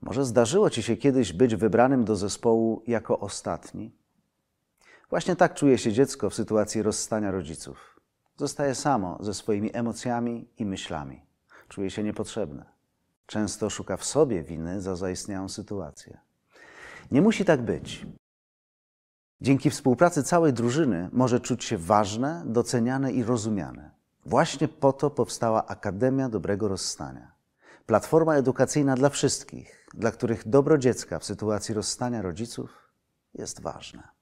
Może zdarzyło ci się kiedyś być wybranym do zespołu jako ostatni? Właśnie tak czuje się dziecko w sytuacji rozstania rodziców. Zostaje samo ze swoimi emocjami i myślami. Czuje się niepotrzebne. Często szuka w sobie winy za zaistniałą sytuację. Nie musi tak być. Dzięki współpracy całej drużyny może czuć się ważne, doceniane i rozumiane. Właśnie po to powstała Akademia Dobrego Rozstania. Platforma edukacyjna dla wszystkich, dla których dobro dziecka w sytuacji rozstania rodziców jest ważne.